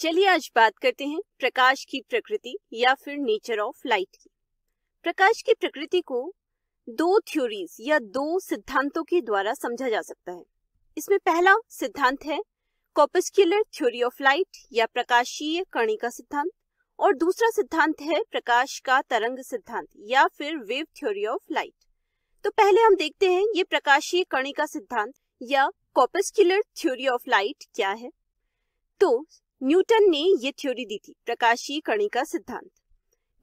चलिए आज बात करते हैं प्रकाश की प्रकृति या फिर नेचर ऑफ लाइट की प्रकाश की प्रकृति को दो थ्योरीज या दो सिद्धांतों के द्वारा समझा जा सकता है इसमें पहला सिद्धांत है कॉपस्क्यूलर थ्योरी ऑफ लाइट या प्रकाशीय कणिका सिद्धांत और दूसरा सिद्धांत है प्रकाश का तरंग सिद्धांत या फिर वेव थ्योरी ऑफ लाइट तो पहले हम देखते हैं ये प्रकाशीय कणिका सिद्धांत या कॉपस्क्यूलर थ्योरी ऑफ लाइट क्या है तो न्यूटन ने ये थ्योरी दी थी प्रकाशीय कणिका सिद्धांत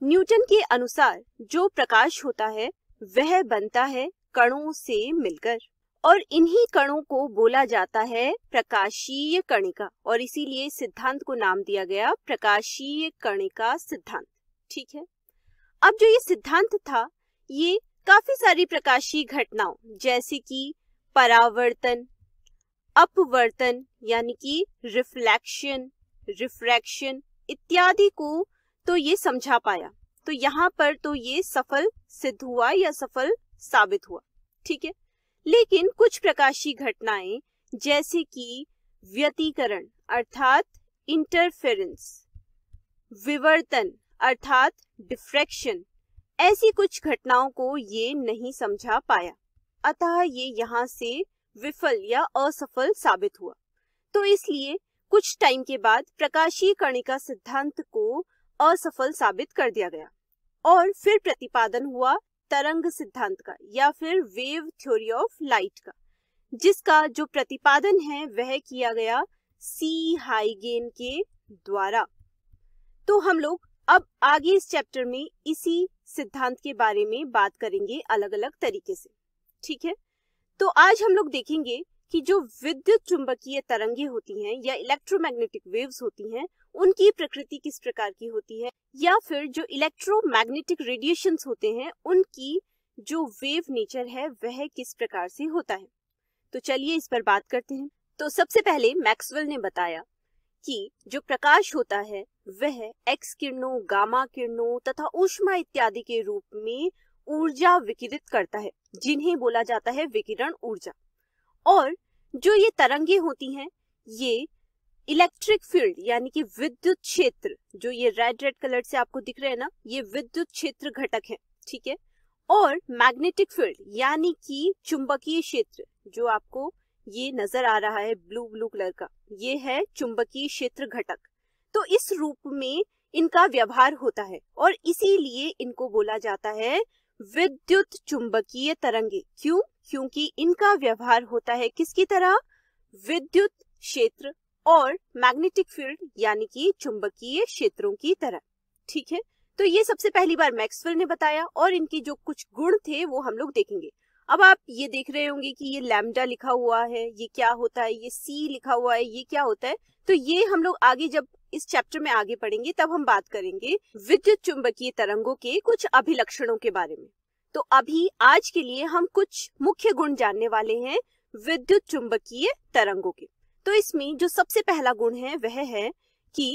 न्यूटन के अनुसार जो प्रकाश होता है वह बनता है कणों से मिलकर और इन्हीं कणों को बोला जाता है प्रकाशीय कणिका और इसीलिए सिद्धांत को नाम दिया गया प्रकाशीय कणिका सिद्धांत ठीक है अब जो ये सिद्धांत था ये काफी सारी प्रकाशीय घटनाओं जैसे कि परावर्तन अपवर्तन यानी कि रिफ्लेक्शन रिफ्रैक्शन इत्यादि को तो ये समझा पाया तो यहाँ पर तो ये सफल सिद्ध हुआ या सफल साबित हुआ ठीक है लेकिन कुछ प्रकाशी घटनाएं जैसे कि व्यतीकरण अर्थात इंटरफेरेंस विवर्तन अर्थात डिफ्रैक्शन ऐसी कुछ घटनाओं को ये नहीं समझा पाया अतः ये यहाँ से विफल या असफल साबित हुआ तो इसलिए कुछ टाइम के बाद प्रकाशीय कणिका सिद्धांत को असफल साबित कर दिया गया और फिर प्रतिपादन हुआ तरंग सिद्धांत का या फिर वेव थ्योरी ऑफ लाइट का जिसका जो प्रतिपादन है वह किया गया सी हाइगेन के द्वारा तो हम लोग अब आगे इस चैप्टर में इसी सिद्धांत के बारे में बात करेंगे अलग अलग तरीके से ठीक है तो आज हम लोग देखेंगे कि जो विद्युत चुंबकीय तरंगे होती हैं या इलेक्ट्रोमैग्नेटिक वेव्स होती हैं उनकी प्रकृति किस प्रकार की होती है या फिर जो इलेक्ट्रोमैग्नेटिक रेडिएशन होते हैं उनकी जो वेव नेचर है वह किस प्रकार से होता है तो चलिए इस पर बात करते हैं तो सबसे पहले मैक्सवेल ने बताया कि जो प्रकाश होता है वह एक्स किरणों गामा किरणों तथा ऊष्मा इत्यादि के रूप में ऊर्जा विकिरित करता है जिन्हें बोला जाता है विकिरण ऊर्जा और जो ये तरंगे होती हैं ये इलेक्ट्रिक फील्ड यानी कि विद्युत क्षेत्र जो ये रेड रेड कलर से आपको दिख रहे हैं ना ये विद्युत क्षेत्र घटक है ठीक है और मैग्नेटिक फील्ड यानी कि चुंबकीय क्षेत्र जो आपको ये नजर आ रहा है ब्लू ब्लू कलर का ये है चुंबकीय क्षेत्र घटक तो इस रूप में इनका व्यवहार होता है और इसीलिए इनको बोला जाता है विद्युत चुंबकीय तरंगे क्यों क्योंकि इनका व्यवहार होता है किसकी तरह विद्युत क्षेत्र और मैग्नेटिक फील्ड यानी कि चुंबकीय क्षेत्रों की तरह ठीक है तो ये सबसे पहली बार मैक्सवेल ने बताया और इनके जो कुछ गुण थे वो हम लोग देखेंगे अब आप ये देख रहे होंगे कि ये लैम्डा लिखा हुआ है ये क्या होता है ये सी लिखा हुआ है ये क्या होता है तो ये हम लोग आगे जब इस चैप्टर में आगे पढ़ेंगे तब हम बात करेंगे विद्युत चुंबकीय तरंगों के कुछ अभिलक्षणों के बारे में तो अभी आज के लिए हम कुछ मुख्य गुण जानने वाले हैं विद्युत चुंबकीय तरंगों के तो इसमें जो सबसे पहला गुण है वह है कि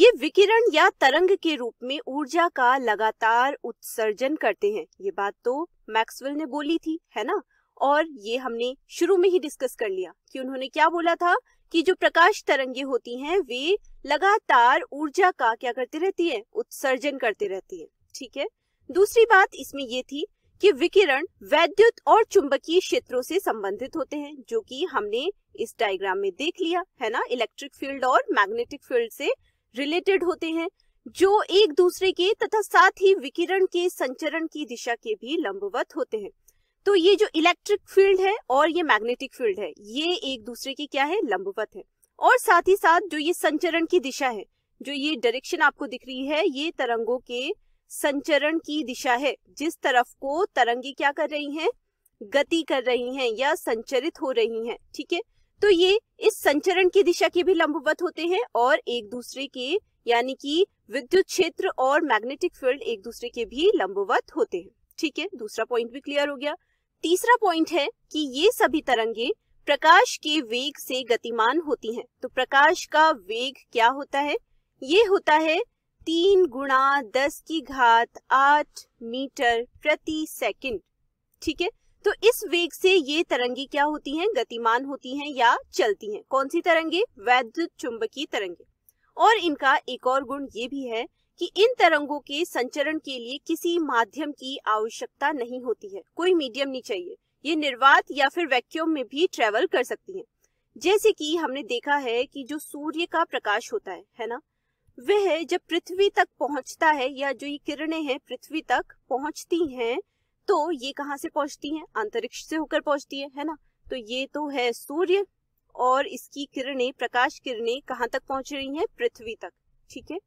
ये विकिरण या तरंग के रूप में ऊर्जा का लगातार उत्सर्जन करते हैं ये बात तो मैक्सवेल ने बोली थी है ना और ये हमने शुरू में ही डिस्कस कर लिया कि उन्होंने क्या बोला था कि जो प्रकाश तरंगे होती हैं वे लगातार ऊर्जा का क्या करती रहती है उत्सर्जन करती रहती है ठीक है दूसरी बात इसमें ये थी कि विकिरण वैद्युत और चुंबकीय क्षेत्रों से संबंधित होते हैं जो कि हमने इस डायग्राम में देख लिया है ना इलेक्ट्रिक फील्ड और मैग्नेटिक फील्ड से रिलेटेड होते हैं जो एक दूसरे के तथा साथ ही विकिरण के संचरण की दिशा के भी लंबवत होते हैं तो ये जो इलेक्ट्रिक फील्ड है और ये मैग्नेटिक फील्ड है ये एक दूसरे के क्या है लंबवत है और साथ ही साथ जो ये संचरण की दिशा है जो ये डायरेक्शन आपको दिख रही है ये तरंगों के संचरण की दिशा है जिस तरफ को तरंगे क्या कर रही हैं गति कर रही हैं या संचरित हो रही हैं ठीक है तो ये इस संचरण की दिशा के भी लंबवत होते हैं और एक दूसरे के यानी कि विद्युत क्षेत्र और मैग्नेटिक फील्ड एक दूसरे के भी लंबवत होते हैं ठीक है दूसरा पॉइंट भी क्लियर हो गया तीसरा पॉइंट है कि ये सभी तरंगे प्रकाश के वेग से गतिमान होती हैं तो प्रकाश का वेग क्या होता है ये होता है तीन गुणा दस की घात आठ मीटर प्रति सेकंड ठीक है तो इस वेग से ये तरंगे क्या होती हैं गतिमान होती हैं या चलती हैं कौन सी तरंगे वैद्युत चुंबकीय तरंगे और इनका एक और गुण ये भी है कि इन तरंगों के संचरण के लिए किसी माध्यम की आवश्यकता नहीं होती है कोई मीडियम नहीं चाहिए ये निर्वात या फिर वैक्यूम में भी ट्रेवल कर सकती हैं जैसे कि हमने देखा है कि जो सूर्य का प्रकाश होता है है ना वह जब पृथ्वी तक पहुंचता है या जो ये किरणें हैं पृथ्वी तक पहुंचती हैं तो ये कहाँ से पहुंचती हैं अंतरिक्ष से होकर पहुंचती है है ना तो ये तो है सूर्य और इसकी किरणें प्रकाश किरणें कहाँ तक पहुंच रही हैं पृथ्वी तक ठीक है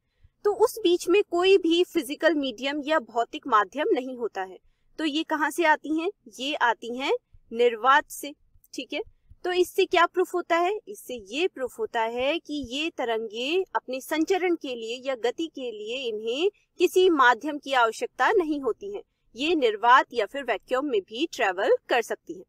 तो उस बीच में कोई भी फिजिकल मीडियम या भौतिक माध्यम नहीं होता है तो ये कहाँ से आती हैं ये आती हैं निर्वात से ठीक है तो इससे क्या प्रूफ होता है इससे ये प्रूफ होता है कि ये तरंगे अपने संचरण के लिए या गति के लिए इन्हें किसी माध्यम की आवश्यकता नहीं होती है ये निर्वात या फिर वैक्यूम में भी ट्रेवल कर सकती है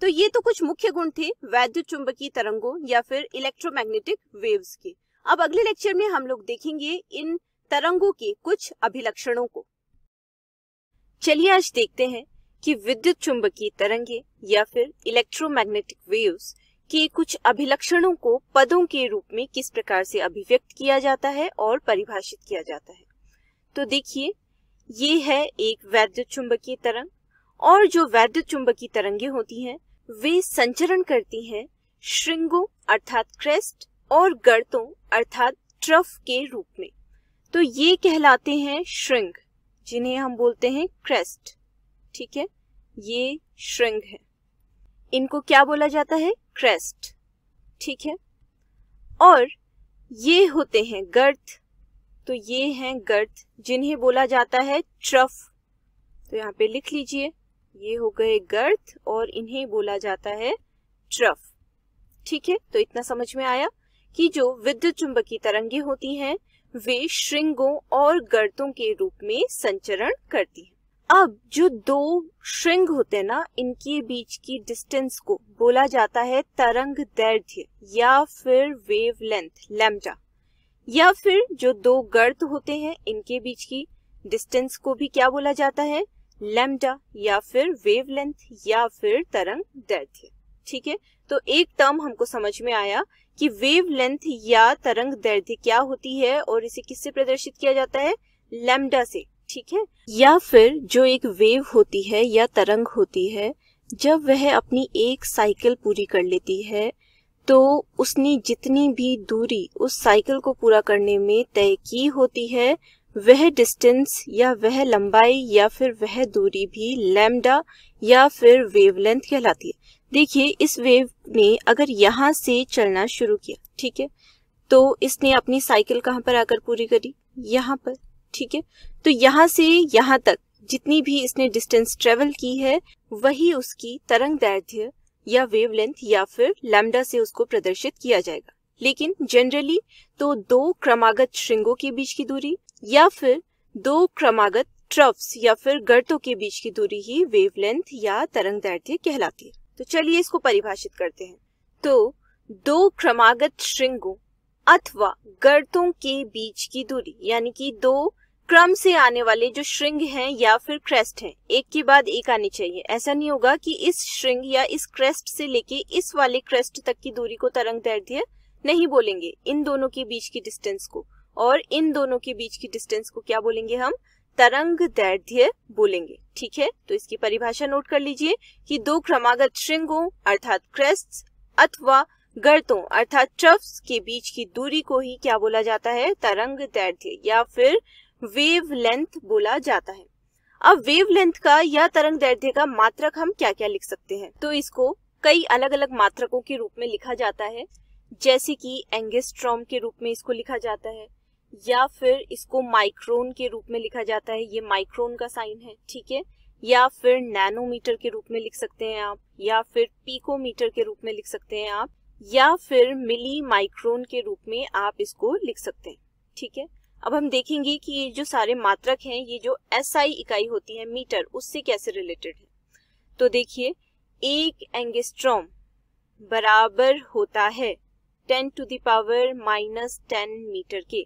तो ये तो कुछ मुख्य गुण थे वैद्युत चुंबकीय तरंगों या फिर इलेक्ट्रोमैग्नेटिक वेव्स के अब अगले लेक्चर में हम लोग देखेंगे इन तरंगों के कुछ अभिलक्षणों को चलिए आज देखते हैं कि विद्युत चुंबकीय तरंगे या फिर इलेक्ट्रोमैग्नेटिक वेव्स के कुछ अभिलक्षणों को पदों के रूप में किस प्रकार से अभिव्यक्त किया जाता है और परिभाषित किया जाता है तो देखिए ये है एक वैद्युत चुंबकीय तरंग और जो वैद्युत चुंबकीय तरंगे होती हैं वे संचरण करती हैं श्रृंगों अर्थात क्रेस्ट और गर्तों अर्थात ट्रफ के रूप में तो ये कहलाते हैं श्रृंग जिन्हें हम बोलते हैं क्रेस्ट ठीक है ये श्रृंग है इनको क्या बोला जाता है क्रेस्ट ठीक है और ये होते हैं गर्थ तो ये हैं गर्थ जिन्हें बोला जाता है ट्रफ तो यहाँ पे लिख लीजिए ये हो गए गर्थ और इन्हें बोला जाता है ट्रफ ठीक है तो इतना समझ में आया कि जो विद्युत चुंबकीय तरंगे होती हैं वे श्रृंगों और गर्तों के रूप में संचरण करती हैं अब जो दो श्रृंग होते हैं ना इनके बीच की डिस्टेंस को बोला जाता है तरंग दैर्ध्य या फिर वेव लेंथ लेमजा या फिर जो दो गर्त होते हैं इनके बीच की डिस्टेंस को भी क्या बोला जाता है लेमडा या फिर वेवलेंथ या फिर तरंग दैर्ध्य ठीक है तो एक टर्म हमको समझ में आया कि वेवलेंथ या तरंग दैर्ध्य क्या होती है और इसे किससे प्रदर्शित किया जाता है लेमडा से ठीक है या फिर जो एक वेव होती है या तरंग होती है जब वह अपनी एक साइकिल पूरी कर लेती है तो उसने जितनी भी दूरी उस साइकिल को पूरा करने में तय की होती है वह डिस्टेंस या वह लंबाई या फिर वह दूरी भी लैम्डा या फिर वेवलेंथ कहलाती है देखिए इस वेव ने अगर यहाँ से चलना शुरू किया ठीक है तो इसने अपनी साइकिल कहाँ पर आकर पूरी करी यहाँ पर ठीक है तो यहाँ से यहाँ तक जितनी भी इसने डिस्टेंस ट्रेवल की है वही उसकी तरंग दैर्ध्य या वेवलेंथ या फिर लैम्डा से उसको प्रदर्शित किया जाएगा लेकिन जनरली तो दो क्रमागत श्रृंगों के बीच की दूरी या फिर दो क्रमागत ट्रफ्स या फिर गर्तों के बीच की दूरी ही वेवलेंथ या तरंग दैर्ध्य कहलाती है तो चलिए इसको परिभाषित करते हैं तो दो क्रमागत श्रृंगों अथवा गर्तों के बीच की दूरी यानी कि दो क्रम से आने वाले जो श्रृंग हैं या फिर क्रेस्ट हैं एक के बाद एक आनी चाहिए ऐसा नहीं होगा कि इस श्रृंग या इस क्रेस्ट से लेके इस वाले क्रेस्ट तक की दूरी को तरंग दैर्ध्य नहीं बोलेंगे इन दोनों के बीच की डिस्टेंस को और इन दोनों के बीच की डिस्टेंस को क्या बोलेंगे हम तरंग दैर्ध्य बोलेंगे ठीक है तो इसकी परिभाषा नोट कर लीजिए कि दो क्रमागत श्रृंगों अर्थात क्रेस्ट अथवा गर्तों अर्थात ट्रफ्स के बीच की दूरी को ही क्या बोला जाता है तरंग दैर्ध्य या फिर वेव लेंथ बोला जाता है अब वेव लेंथ का या तरंग दैर्ध्य का मात्रक हम क्या क्या लिख सकते हैं तो इसको कई अलग अलग मात्रकों के रूप में लिखा जाता है जैसे कि एंगेस्ट्रॉम के रूप में इसको लिखा जाता है या फिर इसको माइक्रोन के रूप में लिखा जाता है ये माइक्रोन का साइन है ठीक है या फिर नैनोमीटर के रूप में लिख सकते हैं आप या फिर पीकोमीटर के रूप में लिख सकते हैं आप या फिर मिली माइक्रोन के रूप में आप इसको लिख सकते हैं ठीक है अब हम देखेंगे कि ये जो सारे मात्रक हैं ये जो एसआई इकाई होती है मीटर उससे कैसे रिलेटेड है तो देखिए एक एंगेस्ट्रॉम बराबर होता है ten to the power minus ten metre के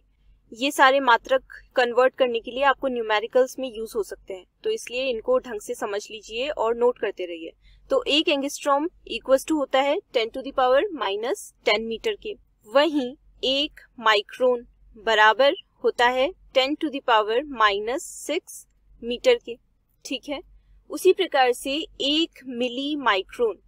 ये सारे मात्रक कन्वर्ट करने के लिए आपको न्यूमेरिकल्स में यूज हो सकते हैं तो इसलिए इनको ढंग से समझ लीजिए और नोट करते रहिए तो एक एंगेस्ट्रॉम इक्वल टू होता है ten to the power minus ten metre के वहीं एक माइक्रोन बराबर होता है ten to the power minus six metre के ठीक है उसी प्रकार से एक मिली माइक्रोन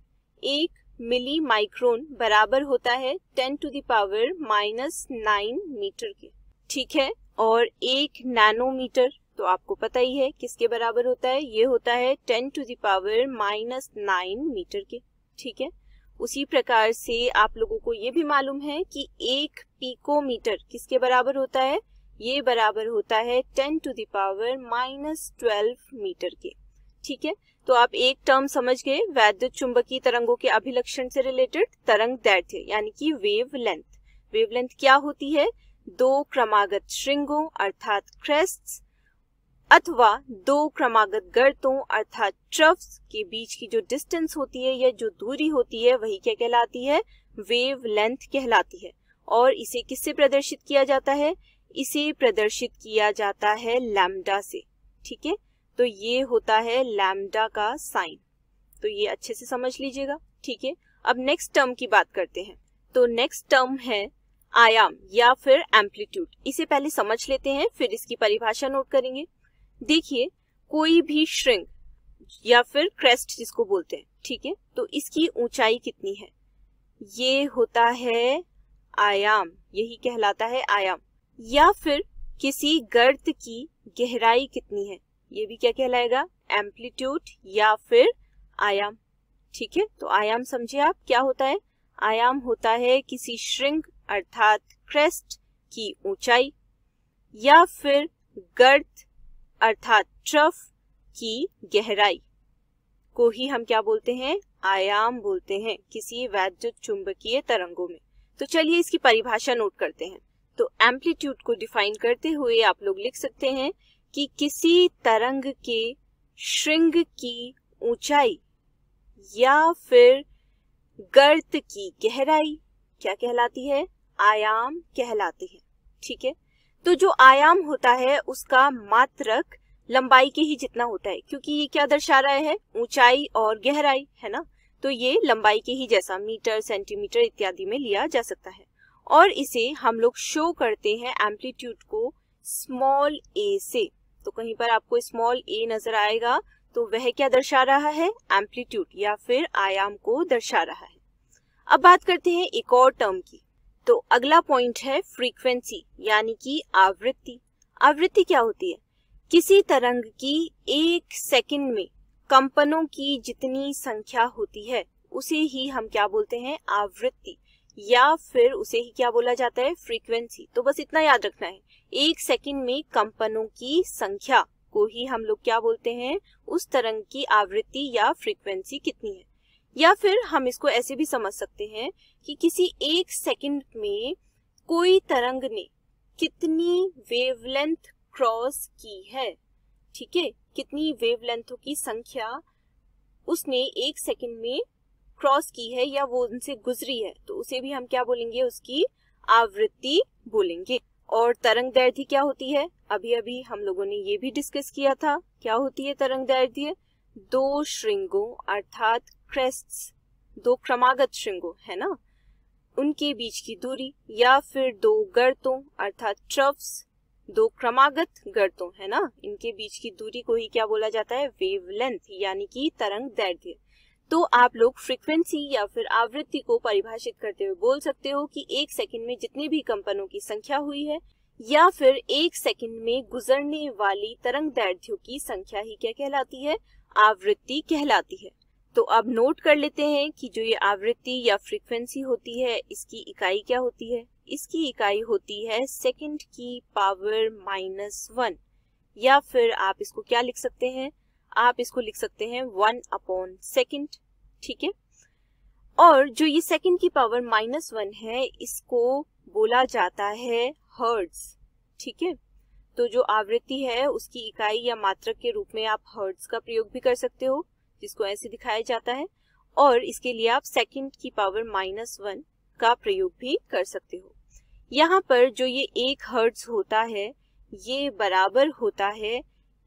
एक मिली माइक्रोन बराबर होता है ten to the power minus nine metre के ठीक है और एक नैनोमीटर तो आपको पता ही है किसके बराबर होता है ये होता है ten to the power minus nine metre के ठीक है उसी प्रकार से आप लोगों को ये भी मालूम है कि एक पीकोमीटर किसके बराबर होता है ये बराबर होता है ten to the power minus twelve metre के ठीक है तो आप एक टर्म समझ गए वैद्युत चुंबकीय तरंगों के अभिलक्षण से रिलेटेड तरंग दैर्थ्य यानी कि वेव लेंथ वेव लेंथ क्या होती है दो क्रमागत श्रृंगों अर्थात क्रेस्ट अथवा दो क्रमागत गर्तों अर्थात ट्रफ के बीच की जो डिस्टेंस होती है या जो दूरी होती है वही क्या कहलाती है वेव लेंथ कहलाती है और इसे किससे प्रदर्शित किया जाता है इसे प्रदर्शित किया जाता है लैमडा से ठीक है तो ये होता है लैमडा का साइन तो ये अच्छे से समझ लीजिएगा ठीक है अब नेक्स्ट टर्म की बात करते हैं तो नेक्स्ट टर्म है आयाम या फिर एम्पलीट्यूड इसे पहले समझ लेते हैं फिर इसकी परिभाषा नोट करेंगे देखिए कोई भी श्रृंग या फिर क्रेस्ट जिसको बोलते हैं ठीक है तो इसकी ऊंचाई कितनी है ये होता है आयाम यही कहलाता है आयाम या फिर किसी गर्त की गहराई कितनी है ये भी क्या कहलाएगा एम्पलीट्यूड या फिर आयाम ठीक है तो आयाम समझे आप क्या होता है आयाम होता है किसी श्रृंग अर्थात क्रेस्ट की ऊंचाई या फिर गर्त अर्थात ट्रफ की गहराई को ही हम क्या बोलते हैं आयाम बोलते हैं किसी वैद्युत चुंबकीय तरंगों में तो चलिए इसकी परिभाषा नोट करते हैं तो एम्पलीट्यूड को डिफाइन करते हुए आप लोग लिख सकते हैं कि किसी तरंग के श्रृंग की ऊंचाई या फिर गर्त की गहराई क्या कहलाती है आयाम कहलाती है ठीक है तो जो आयाम होता है उसका मात्रक लंबाई के ही जितना होता है क्योंकि ये क्या दर्शा रहा है ऊंचाई और गहराई है ना तो ये लंबाई के ही जैसा मीटर सेंटीमीटर इत्यादि में लिया जा सकता है और इसे हम लोग शो करते हैं एम्पलीट्यूड को स्मॉल ए से तो कहीं पर आपको स्मॉल ए नजर आएगा तो वह क्या दर्शा रहा है एम्पलीट्यूड या फिर आयाम को दर्शा रहा है अब बात करते हैं एक और टर्म की तो अगला पॉइंट है फ्रीक्वेंसी यानी कि आवृत्ति आवृत्ति क्या होती है किसी तरंग की एक सेकंड में कंपनों की जितनी संख्या होती है उसे ही हम क्या बोलते हैं आवृत्ति या फिर उसे ही क्या बोला जाता है फ्रीक्वेंसी तो बस इतना याद रखना है एक सेकंड में कंपनों की संख्या को ही हम लोग क्या बोलते हैं उस तरंग की आवृत्ति या फ्रीक्वेंसी कितनी है या फिर हम इसको ऐसे भी समझ सकते हैं कि किसी एक सेकंड में कोई तरंग ने कितनी वेवलेंथ क्रॉस की है ठीक है कितनी वेवलेंथों की संख्या उसने एक सेकंड में क्रॉस की है या वो उनसे गुजरी है तो उसे भी हम क्या बोलेंगे उसकी आवृत्ति बोलेंगे और तरंग दैर्ध्य क्या होती है अभी अभी हम लोगों ने ये भी डिस्कस किया था क्या होती है तरंग दैर्ध्य दो श्रृंगों अर्थात क्रेस्ट दो क्रमागत श्रृंगों है ना उनके बीच की दूरी या फिर दो गर्तों अर्थात ट्रफ्स दो क्रमागत गर्तों है ना इनके बीच की दूरी को ही क्या बोला जाता है वेवलेंथ यानी कि तरंग दैर्ध्य तो आप लोग फ्रीक्वेंसी या फिर आवृत्ति को परिभाषित करते हुए बोल सकते हो कि एक सेकंड में जितने भी कंपनों की संख्या हुई है या फिर एक सेकंड में गुजरने वाली तरंग दैर्ध्यों की संख्या ही क्या कहलाती है आवृत्ति कहलाती है तो अब नोट कर लेते हैं कि जो ये आवृत्ति या फ्रीक्वेंसी होती है इसकी इकाई क्या होती है इसकी इकाई होती है सेकंड की पावर माइनस वन या फिर आप इसको क्या लिख सकते हैं आप इसको लिख सकते हैं वन अपॉन सेकेंड ठीक है और जो ये सेकेंड की पावर माइनस वन है इसको बोला जाता है हर्ड्स ठीक है तो जो आवृत्ति है उसकी इकाई या मात्रक के रूप में आप हर्ड्स का प्रयोग भी कर सकते हो जिसको ऐसे दिखाया जाता है और इसके लिए आप सेकेंड की पावर माइनस वन का प्रयोग भी कर सकते हो यहाँ पर जो ये एक हर्ड्स होता है ये बराबर होता है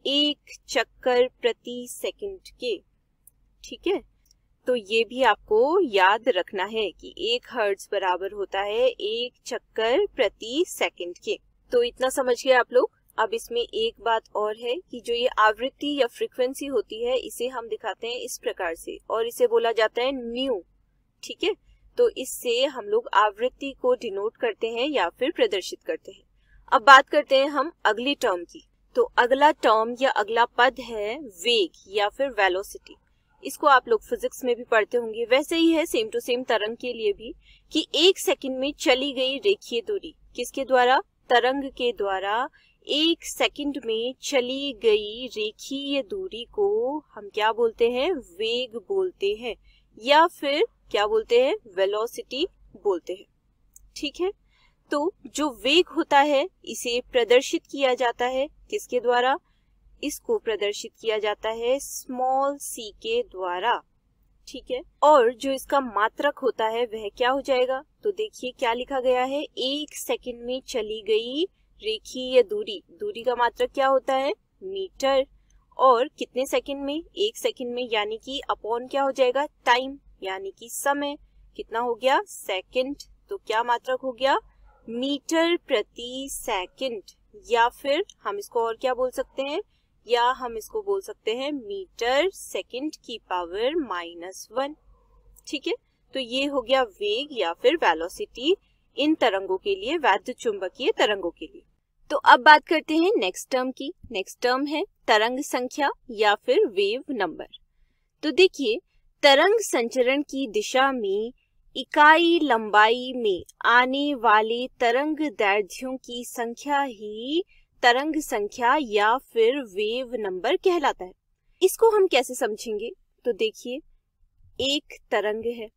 एक चक्कर प्रति सेकंड के ठीक है तो ये भी आपको याद रखना है कि एक हर्ट्ज बराबर होता है एक चक्कर प्रति सेकंड के तो इतना समझ गए आप लोग अब इसमें एक बात और है कि जो ये आवृत्ति या फ्रीक्वेंसी होती है इसे हम दिखाते हैं इस प्रकार से और इसे बोला जाता है न्यू ठीक है तो इससे हम लोग आवृत्ति को डिनोट करते हैं या फिर प्रदर्शित करते हैं अब बात करते हैं हम अगले टर्म की तो अगला टर्म या अगला पद है वेग या फिर वेलोसिटी इसको आप लोग फिजिक्स में भी पढ़ते होंगे वैसे ही है सेम टू सेम तरंग के लिए भी कि एक सेकंड में चली गई रेखीय दूरी किसके द्वारा तरंग के द्वारा एक सेकंड में चली गई रेखीय दूरी को हम क्या बोलते हैं वेग बोलते हैं या फिर क्या बोलते हैं वेलोसिटी बोलते हैं ठीक है तो जो वेग होता है इसे प्रदर्शित किया जाता है किसके द्वारा इसको प्रदर्शित किया जाता है स्मॉल सी के द्वारा ठीक है और जो इसका मात्रक होता है वह क्या हो जाएगा तो देखिए क्या लिखा गया है एक सेकंड में चली गई रेखी या दूरी दूरी का मात्रक क्या होता है मीटर और कितने सेकंड में एक सेकंड में यानी कि अपॉन क्या हो जाएगा टाइम यानी कि समय कितना हो गया सेकंड तो क्या मात्रक हो गया मीटर प्रति सेकंड या फिर हम इसको और क्या बोल सकते हैं या हम इसको बोल सकते हैं मीटर सेकंड की पावर माइनस वन ठीक है तो ये हो गया वेग या फिर वेलोसिटी इन तरंगों के लिए वैध चुंबकीय तरंगों के लिए तो अब बात करते हैं नेक्स्ट टर्म की नेक्स्ट टर्म है तरंग संख्या या फिर वेव नंबर तो देखिए तरंग संचरण की दिशा में इकाई लंबाई में आने वाले तरंग दैर्घ्यों की संख्या ही तरंग संख्या या फिर वेव नंबर कहलाता है इसको हम कैसे समझेंगे तो देखिए एक तरंग है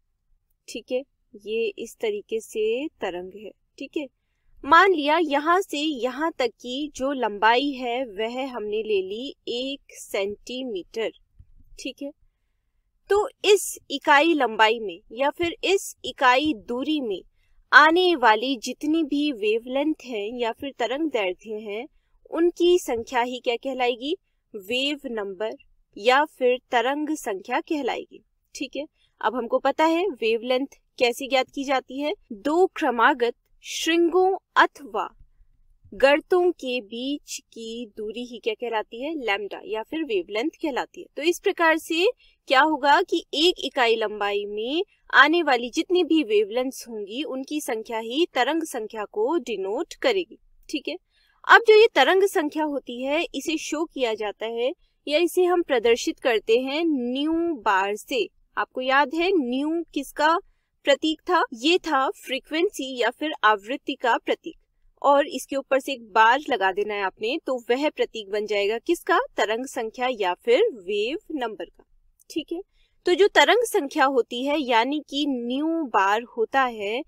ठीक है ये इस तरीके से तरंग है ठीक है मान लिया यहाँ से यहाँ तक की जो लंबाई है वह हमने ले ली एक सेंटीमीटर ठीक है तो इस इकाई लंबाई में या फिर इस इकाई दूरी में आने वाली जितनी भी वेवलेंथ हैं या फिर तरंग दैर्घ्य हैं उनकी संख्या ही क्या कहलाएगी वेव नंबर या फिर तरंग संख्या कहलाएगी ठीक है अब हमको पता है वेवलेंथ कैसे ज्ञात की जाती है दो क्रमागत श्रृंगों अथवा गर्तों के बीच की दूरी ही क्या कहलाती है लैम्डा या फिर वेवलेंथ कहलाती है तो इस प्रकार से क्या होगा कि एक इकाई लंबाई में आने वाली जितनी भी वेवलेंथ होंगी उनकी संख्या ही तरंग संख्या को डिनोट करेगी ठीक है अब जो ये तरंग संख्या होती है इसे शो किया जाता है या इसे हम प्रदर्शित करते हैं न्यू बार से आपको याद है न्यू किसका प्रतीक था ये था फ्रीक्वेंसी या फिर आवृत्ति का प्रतीक और इसके ऊपर से एक बार लगा देना है आपने तो वह प्रतीक बन जाएगा किसका तरंग संख्या या फिर वेव नंबर का ठीक है तो जो तरंग संख्या होती है यानी कि न्यू बार होता है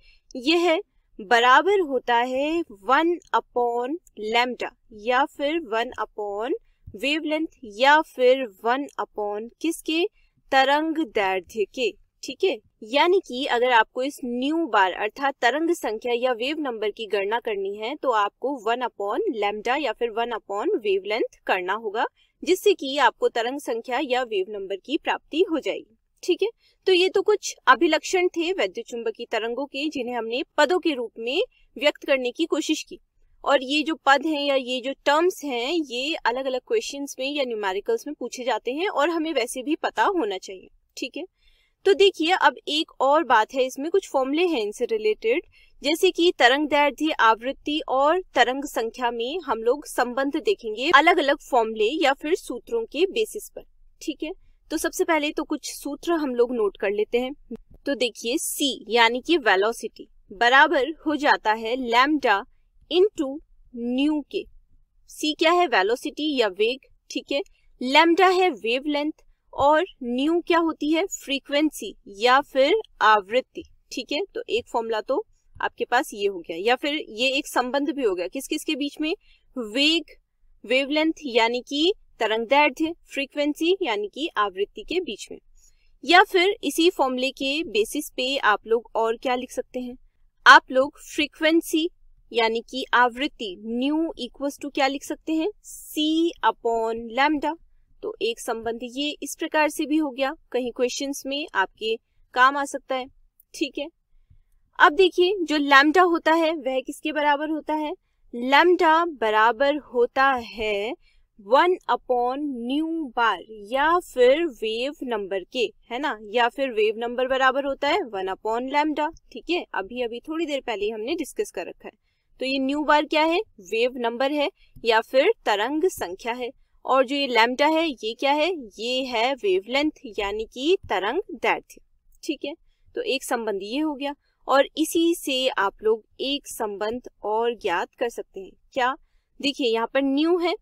यह बराबर होता है वन अपॉन लेमडा या फिर वन अपॉन वेवलेंथ या फिर वन अपॉन किसके तरंग दैर्ध्य के ठीक है यानी कि अगर आपको इस न्यू बार अर्थात तरंग संख्या या वेव नंबर की गणना करनी है तो आपको वन अपॉन लेमडा या फिर वन अपॉन वेव करना होगा जिससे कि आपको तरंग संख्या या वेव नंबर की प्राप्ति हो जाएगी ठीक है तो ये तो कुछ अभिलक्षण थे वैद्य चुंबकीय तरंगों के जिन्हें हमने पदों के रूप में व्यक्त करने की कोशिश की और ये जो पद हैं या ये जो टर्म्स हैं ये अलग अलग क्वेश्चंस में या न्यूमेरिकल्स में पूछे जाते हैं और हमें वैसे भी पता होना चाहिए ठीक है तो देखिए अब एक और बात है इसमें कुछ फॉर्मूले हैं इनसे रिलेटेड जैसे कि तरंग दैर्ध्य आवृत्ति और तरंग संख्या में हम लोग संबंध देखेंगे अलग अलग फॉर्मूले या फिर सूत्रों के बेसिस पर ठीक है तो सबसे पहले तो कुछ सूत्र हम लोग नोट कर लेते हैं तो देखिए c यानी कि वेलोसिटी बराबर हो जाता है इन टू न्यू के c क्या है वेलोसिटी या वेग ठीक है लैमडा है वेवलेंथ और न्यू क्या होती है फ्रीक्वेंसी या फिर आवृत्ति ठीक है तो एक फॉर्मूला तो आपके पास ये हो गया या फिर ये एक संबंध भी हो गया किस किस के बीच में वेग वेवलेंथ यानी कि तरंग दैर्ध्य फ्रीक्वेंसी यानी कि आवृत्ति के बीच में या फिर इसी फॉर्मूले के बेसिस पे आप लोग और क्या लिख सकते हैं आप लोग फ्रीक्वेंसी यानी कि आवृत्ति न्यू इक्वल टू क्या लिख सकते हैं सी अपॉन लैमडा तो एक संबंध ये इस प्रकार से भी हो गया कहीं क्वेश्चन में आपके काम आ सकता है ठीक है अब देखिए जो लैमडा होता है वह किसके बराबर होता है लैमडा बराबर होता है वन अपॉन न्यू बार या फिर वेव नंबर के है ना या फिर वेव नंबर बराबर होता है वन अपॉन लैमडा ठीक है अभी अभी थोड़ी देर पहले हमने डिस्कस कर रखा है तो ये न्यू बार क्या है वेव नंबर है या फिर तरंग संख्या है और जो ये लैमडा है ये क्या है ये है वेवलेंथ यानी कि तरंग दैर्थ्य ठीक है तो एक संबंध ये हो गया और इसी से आप लोग एक संबंध और ज्ञात कर सकते हैं क्या देखिए यहाँ पर न्यू है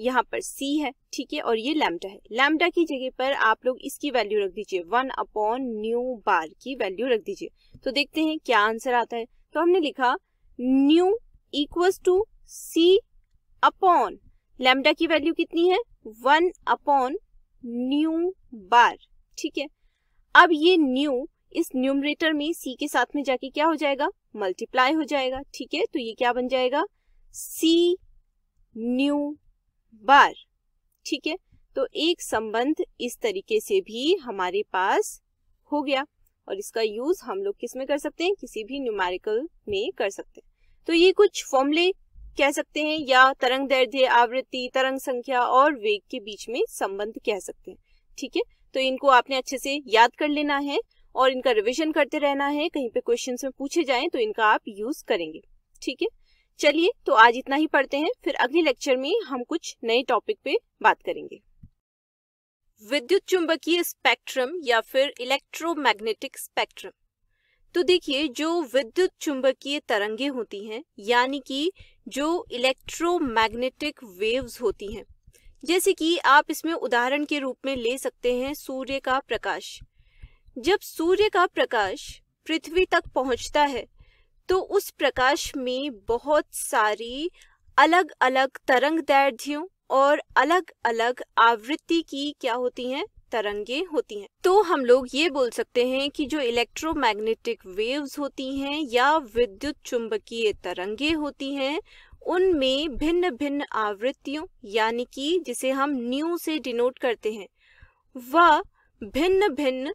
यहाँ पर सी है ठीक है और ये लैमडा है लैमडा की जगह पर आप लोग इसकी वैल्यू रख दीजिए वन अपॉन न्यू बार की वैल्यू रख दीजिए तो देखते हैं क्या आंसर आता है तो हमने लिखा nu equals to c upon lambda की वैल्यू कितनी है वन अपॉन न्यू बार ठीक है अब ये न्यू इस न्यूमरेटर में सी के साथ में जाके क्या हो जाएगा मल्टीप्लाई हो जाएगा ठीक है तो ये क्या बन जाएगा सी न्यू बार ठीक है तो एक संबंध इस तरीके से भी हमारे पास हो गया और इसका यूज हम लोग किस में कर सकते हैं किसी भी न्यूमेरिकल में कर सकते हैं तो ये कुछ फॉर्मुले कह सकते हैं या तरंग दैर्ध्य आवृत्ति तरंग संख्या और वेग के बीच में संबंध कह सकते हैं ठीक है तो इनको आपने अच्छे से याद कर लेना है और इनका रिविजन करते रहना है कहीं पे क्वेश्चन में पूछे जाए तो इनका आप यूज करेंगे ठीक है चलिए तो आज इतना ही पढ़ते हैं फिर अगले लेक्चर में हम कुछ नए टॉपिक पे बात करेंगे विद्युत चुंबकीय स्पेक्ट्रम या फिर इलेक्ट्रोमैग्नेटिक स्पेक्ट्रम तो देखिए जो विद्युत चुंबकीय तरंगे होती हैं यानी कि जो इलेक्ट्रोमैग्नेटिक वेव्स होती हैं जैसे कि आप इसमें उदाहरण के रूप में ले सकते हैं सूर्य का प्रकाश जब सूर्य का प्रकाश पृथ्वी तक पहुंचता है तो उस प्रकाश में बहुत सारी अलग अलग तरंग दैर्ध्यों और अलग अलग आवृत्ति की क्या होती हैं तरंगे होती हैं तो हम लोग ये बोल सकते हैं कि जो इलेक्ट्रोमैग्नेटिक वेव्स होती हैं या विद्युत चुंबकीय तरंगे होती हैं उनमें भिन्न भिन्न आवृत्तियों यानी कि जिसे हम न्यू से डिनोट करते हैं वह भिन्न भिन्न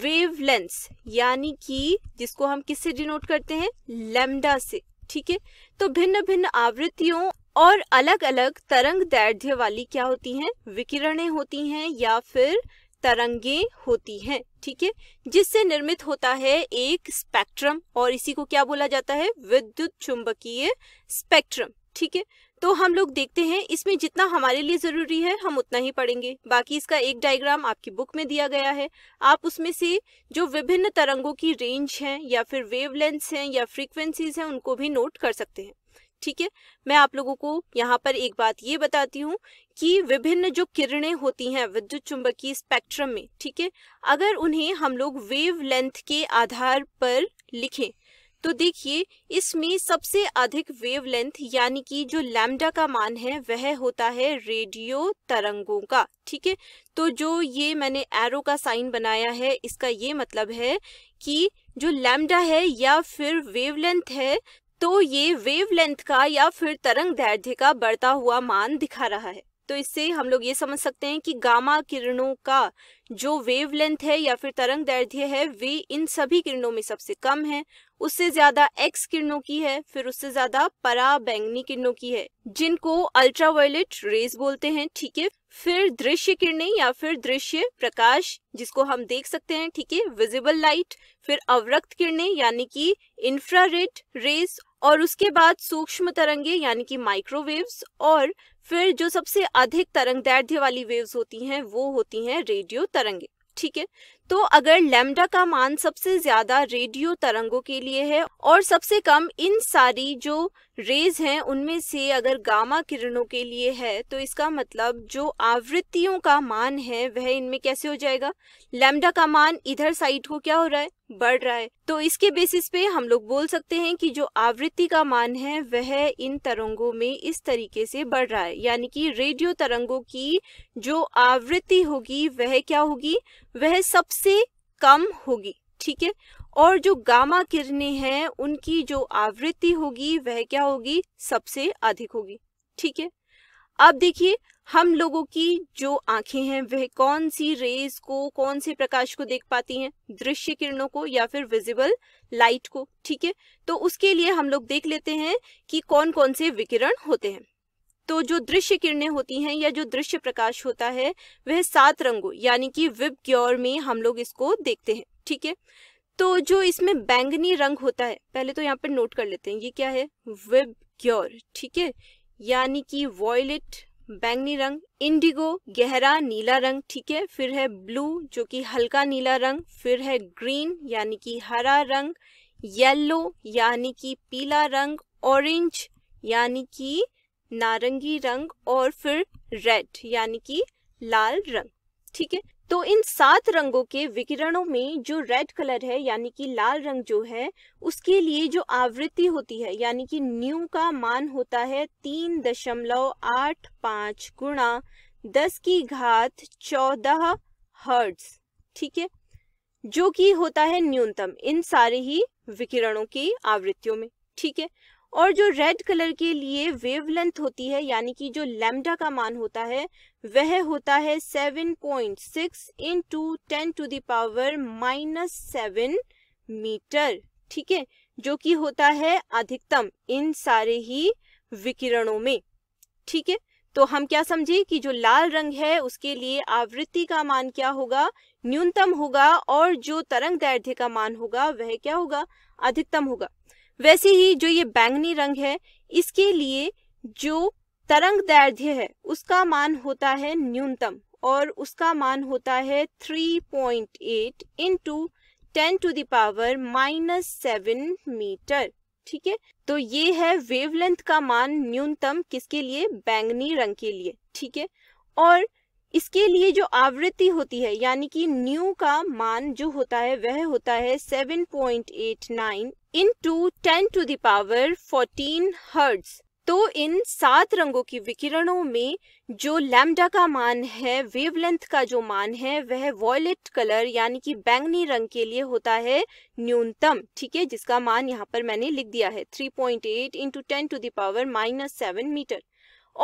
वेवलेंस यानी कि जिसको हम किससे डिनोट करते हैं लेमडा से ठीक है तो भिन्न भिन्न आवृत्तियों और अलग अलग तरंग दैर्ध्य वाली क्या होती हैं विकिरणें होती हैं या फिर तरंगे होती हैं ठीक है जिससे निर्मित होता है एक स्पेक्ट्रम और इसी को क्या बोला जाता है विद्युत चुंबकीय स्पेक्ट्रम ठीक है तो हम लोग देखते हैं इसमें जितना हमारे लिए जरूरी है हम उतना ही पढ़ेंगे बाकी इसका एक डायग्राम आपकी बुक में दिया गया है आप उसमें से जो विभिन्न तरंगों की रेंज है या फिर वेवलेंथ्स हैं या फ्रीक्वेंसीज हैं उनको भी नोट कर सकते हैं ठीक है मैं आप लोगों को यहाँ पर एक बात ये बताती हूँ कि विभिन्न जो किरणें होती हैं विद्युत चुंबकीय स्पेक्ट्रम में ठीक है अगर उन्हें हम लोग वेव लेंथ के आधार पर लिखें तो देखिए इसमें सबसे अधिक वेव लेंथ यानी कि जो लैम्डा का मान है वह होता है रेडियो तरंगों का ठीक है तो जो ये मैंने एरो का साइन बनाया है इसका ये मतलब है कि जो लैम्डा है या फिर वेवलेंथ है तो ये वेवलेंथ का या फिर तरंग दैर्ध्य का बढ़ता हुआ मान दिखा रहा है तो इससे हम लोग ये समझ सकते हैं कि गामा किरणों का जो वेवलेंथ है या फिर तरंग दैर्ध्य है वे इन सभी किरणों में सबसे कम है उससे ज्यादा एक्स किरणों की है फिर उससे ज्यादा पराबैंगनी किरणों की है जिनको अल्ट्रावायलेट रेज बोलते हैं ठीक है फिर दृश्य किरणें या फिर दृश्य प्रकाश जिसको हम देख सकते हैं ठीक है विजिबल लाइट फिर अवरक्त किरणें यानी कि इंफ्रारेड रेज और उसके बाद सूक्ष्म तरंगे यानी कि माइक्रोवेव्स और फिर जो सबसे अधिक तरंग दैर्ध्य वाली वेव्स होती हैं वो होती हैं रेडियो तरंगे ठीक है तो अगर लेमडा का मान सबसे ज्यादा रेडियो तरंगों के लिए है और सबसे कम इन सारी जो रेज हैं उनमें से अगर गामा किरणों के लिए है तो इसका मतलब जो आवृत्तियों का मान है वह इनमें कैसे हो जाएगा लैम्डा का मान इधर साइड को क्या हो रहा है बढ़ रहा है तो इसके बेसिस पे हम लोग बोल सकते हैं कि जो आवृत्ति का मान है वह इन तरंगों में इस तरीके से बढ़ रहा है यानी कि रेडियो तरंगों की जो आवृत्ति होगी वह क्या होगी वह सबसे कम होगी ठीक है और जो गामा किरणें हैं उनकी जो आवृत्ति होगी वह क्या होगी सबसे अधिक होगी ठीक है अब देखिए हम लोगों की जो आंखें हैं वह कौन सी रेज को कौन से प्रकाश को देख पाती हैं दृश्य किरणों को या फिर विजिबल लाइट को ठीक है तो उसके लिए हम लोग देख लेते हैं कि कौन कौन से विकिरण होते हैं तो जो दृश्य किरणें होती हैं या जो दृश्य प्रकाश होता है वह सात रंगों यानी कि विब ग्योर में हम लोग इसको देखते हैं ठीक है तो जो इसमें बैंगनी रंग होता है पहले तो यहाँ पर नोट कर लेते हैं ये क्या है वेब क्योर ठीक है यानी कि वॉयलेट बैंगनी रंग इंडिगो गहरा नीला रंग ठीक है फिर है ब्लू जो कि हल्का नीला रंग फिर है ग्रीन यानी कि हरा रंग येलो यानी कि पीला रंग ऑरेंज यानी कि नारंगी रंग और फिर रेड यानी कि लाल रंग ठीक है तो इन सात रंगों के विकिरणों में जो रेड कलर है यानी कि लाल रंग जो है उसके लिए जो आवृत्ति होती है यानी कि न्यू का मान होता है तीन दशमलव आठ पाँच गुणा दस की घात चौदह हर्ट्स ठीक है जो कि होता है न्यूनतम इन सारे ही विकिरणों की आवृत्तियों में ठीक है और जो रेड कलर के लिए वेवलेंथ होती है यानी कि जो लेमडा का मान होता है वह होता है 7.6 point six into ten to the power minus seven metre ठीक है जो कि होता है अधिकतम इन सारे ही विकिरणों में ठीक है तो हम क्या समझे कि जो लाल रंग है उसके लिए आवृत्ति का मान क्या होगा न्यूनतम होगा और जो तरंग दैर्ध्य का मान होगा वह क्या होगा अधिकतम होगा वैसे ही जो ये बैंगनी रंग है इसके लिए जो तरंग दैर्ध्य है उसका मान होता है न्यूनतम और उसका मान होता है 3.8 point eight into ten to the power minus seven metre ठीक है तो ये है वेवलेंथ का मान न्यूनतम किसके लिए बैंगनी रंग के लिए ठीक है और इसके लिए जो आवृत्ति होती है यानी कि न्यू का मान जो होता है वह होता है 7.89 into ten to the power fourteen hertz तो इन सात रंगों की विकिरणों में जो लैम्डा का मान है वेवलेंथ का जो मान है वह वॉयलेट कलर यानी कि बैंगनी रंग के लिए होता है न्यूनतम ठीक है जिसका मान यहाँ पर मैंने लिख दिया है 3.8 point eight into ten to the power minus seven metre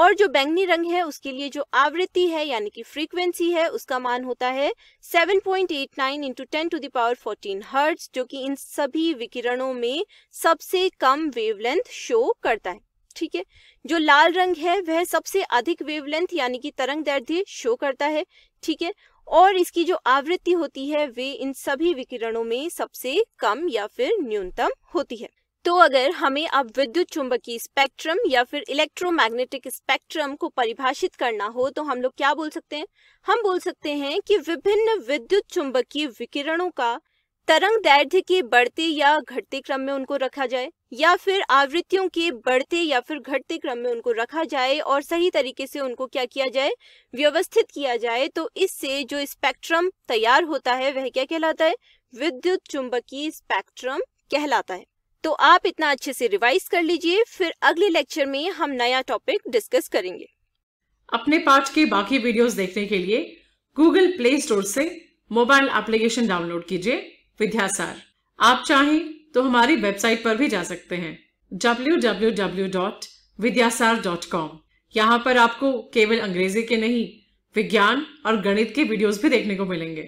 और जो बैंगनी रंग है उसके लिए जो आवृत्ति है यानी कि फ्रीक्वेंसी है उसका मान होता है 7.89 point eight nine into ten to the power fourteen hertz जो कि इन सभी विकिरणों में सबसे कम वेवलेंथ शो करता है ठीक है जो लाल रंग है वह सबसे अधिक वेवलेंथ यानी कि तरंग दैर्ध्य शो करता है ठीक है और इसकी जो आवृत्ति होती है वे इन सभी विकिरणों में सबसे कम या फिर न्यूनतम होती है तो अगर हमें अब विद्युत चुंबकीय स्पेक्ट्रम या फिर इलेक्ट्रोमैग्नेटिक स्पेक्ट्रम को परिभाषित करना हो तो हम लोग क्या बोल सकते हैं हम बोल सकते हैं कि विभिन्न विद्युत चुंबकीय विकिरणों का तरंग दैर्ध्य के बढ़ते या घटते क्रम में उनको रखा जाए या फिर आवृत्तियों के बढ़ते या फिर घटते क्रम में उनको रखा जाए और सही तरीके से उनको क्या किया जाए व्यवस्थित किया जाए तो इससे जो स्पेक्ट्रम तैयार होता है वह क्या कहलाता है विद्युत चुंबकीय स्पेक्ट्रम कहलाता है तो आप इतना अच्छे से रिवाइज कर लीजिए फिर अगले लेक्चर में हम नया टॉपिक डिस्कस करेंगे अपने पाठ के बाकी वीडियोस देखने के लिए गूगल प्ले स्टोर से मोबाइल एप्लीकेशन डाउनलोड कीजिए विद्यासार आप चाहें तो हमारी वेबसाइट पर भी जा सकते हैं www.vidyasar.com यहाँ पर आपको केवल अंग्रेजी के नहीं विज्ञान और गणित के वीडियोस भी देखने को मिलेंगे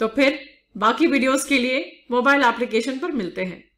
तो फिर बाकी वीडियोस के लिए मोबाइल एप्लीकेशन पर मिलते हैं